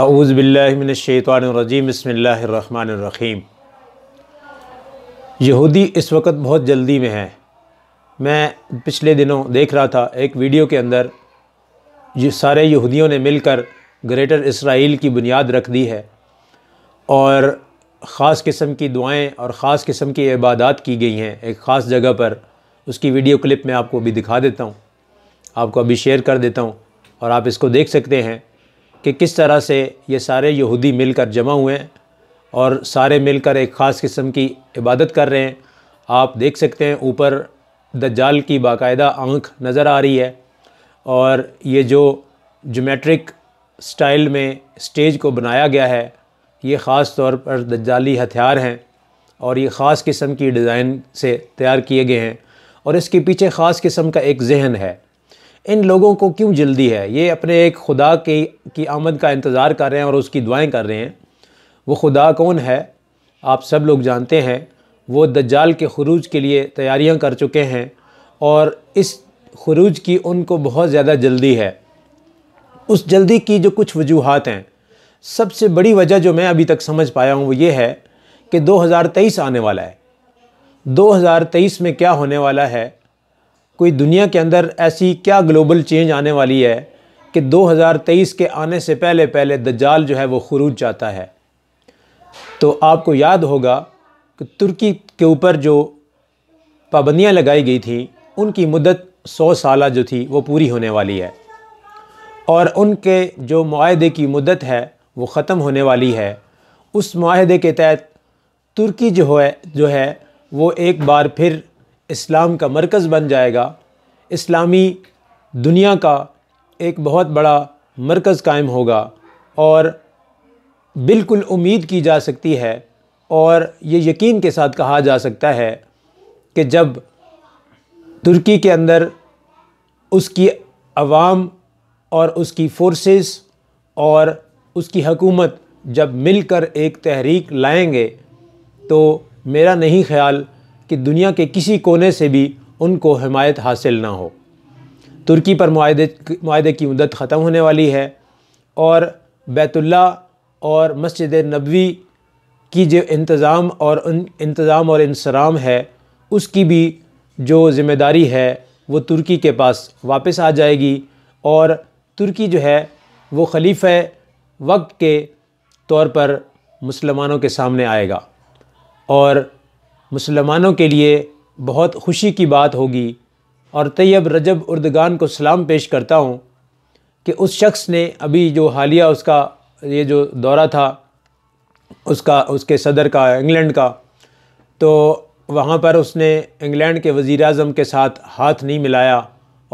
आऊज़बिल्लिनशैतरजीम बसमीम यहूदी इस वक्त बहुत जल्दी में है मैं पिछले दिनों देख रहा था एक वीडियो के अंदर ये सारे यहूदियों ने मिलकर ग्रेटर इसराइल की बुनियाद रख दी है और ख़ास किस्म की दुआएं और ख़ास किस्म की इबादत की गई हैं एक ख़ास जगह पर उसकी वीडियो क्लिप मैं आपको अभी दिखा देता हूँ आपको अभी शेयर कर देता हूँ और आप इसको देख सकते हैं कि किस तरह से ये सारे यहूदी मिलकर जमा हुए हैं और सारे मिलकर एक ख़ास किस्म की इबादत कर रहे हैं आप देख सकते हैं ऊपर जाल की बाकायदा आंख नज़र आ रही है और ये जो जोमेट्रिक स्टाइल में स्टेज को बनाया गया है ये ख़ास तौर पर दज्जाली हथियार हैं और ये ख़ास किस्म की डिज़ाइन से तैयार किए गए हैं और इसके पीछे ख़ास किस्म का एक जहन है इन लोगों को क्यों जल्दी है ये अपने एक खुदा की की आमद का इंतज़ार कर रहे हैं और उसकी दुआएं कर रहे हैं वो खुदा कौन है आप सब लोग जानते हैं वो दज्जाल के खरूज के लिए तैयारियां कर चुके हैं और इस खरूज की उनको बहुत ज़्यादा जल्दी है उस जल्दी की जो कुछ वजूहत हैं सबसे बड़ी वजह जो मैं अभी तक समझ पाया हूँ वो ये है कि दो आने वाला है 2023 में क्या होने वाला है कोई दुनिया के अंदर ऐसी क्या ग्लोबल चेंज आने वाली है कि 2023 के आने से पहले पहले दजाल जो है वो खरूज जाता है तो आपको याद होगा कि तुर्की के ऊपर जो पाबंदियाँ लगाई गई थी उनकी मुदत सौ साल जो थी वो पूरी होने वाली है और उनके जो माहदे की मदत है वो ख़त्म होने वाली है उस माहदे के तहत तुर्की जो है जो है वो एक बार फिर इस्लाम का मरकज़ बन जाएगा इस्लामी दुनिया का एक बहुत बड़ा मरकज़ कायम होगा और बिल्कुल उम्मीद की जा सकती है और ये यकीन के साथ कहा जा सकता है कि जब तुर्की के अंदर उसकी आवाम और उसकी फोर्सेस और उसकी हकूमत जब मिलकर एक तहरीक लाएंगे तो मेरा नहीं ख्याल कि दुनिया के किसी कोने से भी उनको हमायत हासिल ना हो तुर्की पर माहे की मदत ख़त्म होने वाली है और बैतुल्ला और मस्जिद नबवी की जो इंतज़ाम और इंतज़ाम और इंसराम है उसकी भी जो ज़िम्मेदारी है वो तुर्की के पास वापस आ जाएगी और तुर्की जो है वो खलीफ़ वक्त के तौर पर मुसलमानों के सामने आएगा और मुसलमानों के लिए बहुत खुशी की बात होगी और तैयब रजब उर्दगान को सलाम पेश करता हूँ कि उस शख्स ने अभी जो हालिया उसका ये जो दौरा था उसका उसके सदर का इंग्लैंड का तो वहाँ पर उसने इंग्लैंड के वज़ी अजम के साथ हाथ नहीं मिलाया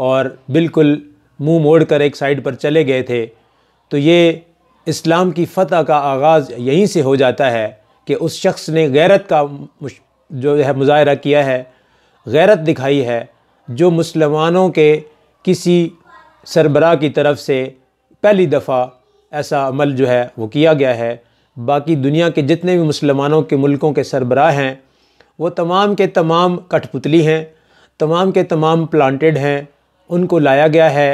और बिल्कुल मुंह मोड़ कर एक साइड पर चले गए थे तो ये इस्लाम की फ़तह का आगाज़ यहीं से हो जाता है कि उस शख्स ने गैरत का जो है मुजाहरा किया है गैरत दिखाई है जो मुसलमानों के किसी सरबरा की तरफ से पहली दफ़ा ऐसा अमल जो है वो किया गया है बाकी दुनिया के जितने भी मुसलमानों के मुल्कों के सरबरा हैं वो तमाम के तमाम कठपुतली हैं तमाम के तमाम प्लांटेड हैं उनको लाया गया है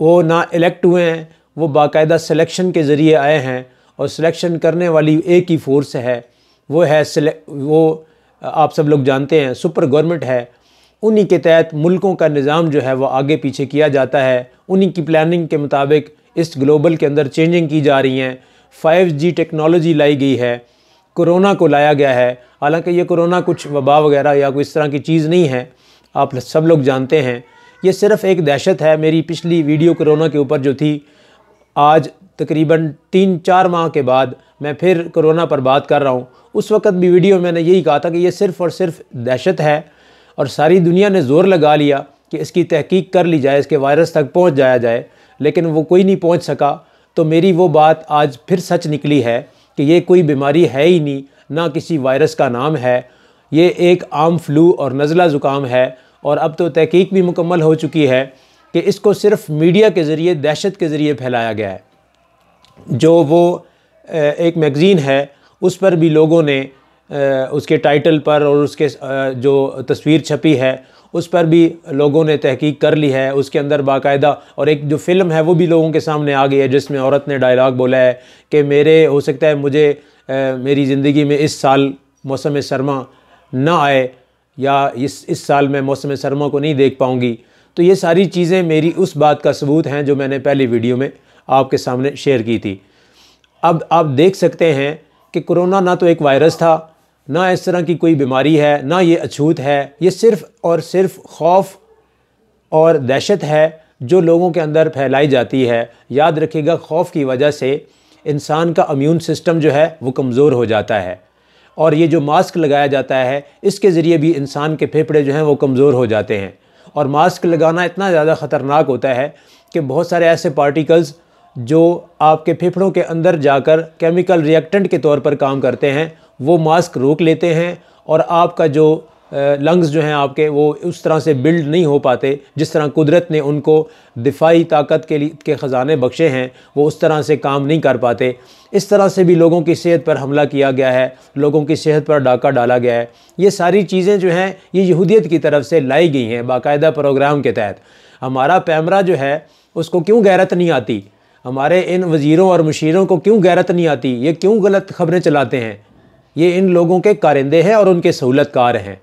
वो ना इलेक्ट हुए हैं वो बाकायदा सिलेक्शन के ज़रिए आए हैं और सिलेक्शन करने वाली एक ही फ़ोर्स है वो है वो आप सब लोग जानते हैं सुपर गवर्नमेंट है उन्हीं के तहत मुल्कों का निज़ाम जो है वो आगे पीछे किया जाता है उन्हीं की प्लानिंग के मुताबिक इस ग्लोबल के अंदर चेंजिंग की जा रही हैं जी टेक्नोलॉजी लाई गई है कोरोना को लाया गया है हालांकि ये कोरोना कुछ वबा वगैरह या कोई इस तरह की चीज़ नहीं है आप सब लोग जानते हैं ये सिर्फ़ एक दहशत है मेरी पिछली वीडियो कोरोना के ऊपर जो थी आज तकरीबन तीन चार माह के बाद मैं फिर कोरोना पर बात कर रहा हूँ उस वक्त भी वीडियो में मैंने यही कहा था कि ये सिर्फ़ और सिर्फ दहशत है और सारी दुनिया ने ज़ोर लगा लिया कि इसकी तहकीक कर ली जाए इसके वायरस तक पहुँच जाया जाए लेकिन वो कोई नहीं पहुँच सका तो मेरी वो बात आज फिर सच निकली है कि ये कोई बीमारी है ही नहीं ना किसी वायरस का नाम है ये एक आम फ्लू और नज़ला ज़ुकाम है और अब तो तहकीक भी मुकम्मल हो चुकी है कि इसको सिर्फ मीडिया के ज़रिए दहशत के ज़रिए फैलाया गया है जो वो एक मैगज़ीन है उस पर भी लोगों ने उसके टाइटल पर और उसके जो तस्वीर छपी है उस पर भी लोगों ने तहकीक कर ली है उसके अंदर बाकायदा और एक जो फ़िल्म है वो भी लोगों के सामने आ गई है जिसमें औरत ने डायलाग बोला है कि मेरे हो सकता है मुझे मेरी ज़िंदगी में इस साल मौसम सरमा ना आए या इस इस साल मैं मौसम सरमा को नहीं देख पाऊँगी तो ये सारी चीज़ें मेरी उस बात का सबूत हैं जो मैंने पहली वीडियो में आपके सामने शेयर की थी अब आप देख सकते हैं कि कोरोना ना तो एक वायरस था ना इस तरह की कोई बीमारी है ना ये अछूत है ये सिर्फ़ और सिर्फ खौफ और दहशत है जो लोगों के अंदर फैलाई जाती है याद रखिएगा खौफ की वजह से इंसान का अम्यून सिस्टम जो है वो कमज़ोर हो जाता है और ये जो मास्क लगाया जाता है इसके ज़रिए भी इंसान के फेफड़े जो हैं वो कमज़ोर हो जाते हैं और मास्क लगाना इतना ज़्यादा ख़तरनाक होता है कि बहुत सारे ऐसे पार्टिकल्स जो आपके फेफड़ों के अंदर जाकर केमिकल रिएक्टेंट के तौर पर काम करते हैं वो मास्क रोक लेते हैं और आपका जो लंग्स जो हैं आपके वो उस तरह से बिल्ड नहीं हो पाते जिस तरह कुदरत ने उनको दिफाई ताकत के लिए के ख़जाने बख्शे हैं वो उस तरह से काम नहीं कर पाते इस तरह से भी लोगों की सेहत पर हमला किया गया है लोगों की सेहत पर डाका डाला गया है ये सारी चीज़ें जो हैं ये यहूदियत की तरफ से लाई गई हैं बाकायदा प्रोग्राम के तहत हमारा पैमरा जो है उसको क्यों गैरत नहीं आती हमारे इन वज़ीरों और मशीरों को क्यों गैरत नहीं आती ये क्यों गलत खबरें चलाते हैं ये इन लोगों के कारिंदे हैं और उनके सहूलतकार हैं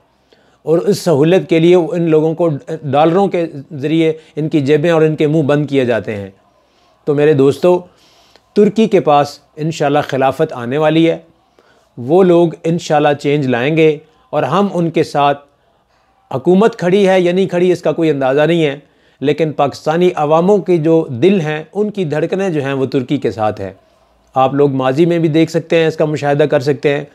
और इस सहूलत के लिए इन लोगों को डॉलरों के ज़रिए इनकी जेबें और इनके मुंह बंद किए जाते हैं तो मेरे दोस्तों तुर्की के पास इन खिलाफत आने वाली है वो लोग इन चेंज लाएंगे और हम उनके साथ हकूमत खड़ी है या नहीं खड़ी इसका कोई अंदाज़ा नहीं है लेकिन पाकिस्तानी अवामों के जो दिल हैं उनकी धड़कनें जो हैं वो तुर्की के साथ हैं आप लोग माजी में भी देख सकते हैं इसका मुशाह कर सकते हैं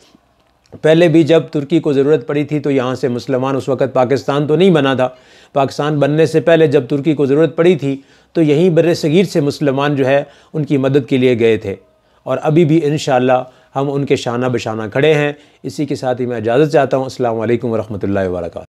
पहले भी जब तुर्की को ज़रूरत पड़ी थी तो यहाँ से मुसलमान उस वक़्त पाकिस्तान तो नहीं बना था पाकिस्तान बनने से पहले जब तुर्की को ज़रूरत पड़ी थी तो यहीं बर सगीर से मुसलमान जो है उनकी मदद के लिए गए थे और अभी भी इन हम उनके शाना बशाना खड़े हैं इसी के साथ ही मैं इजाज़त चाहता हूँ असल वरहमल वर्का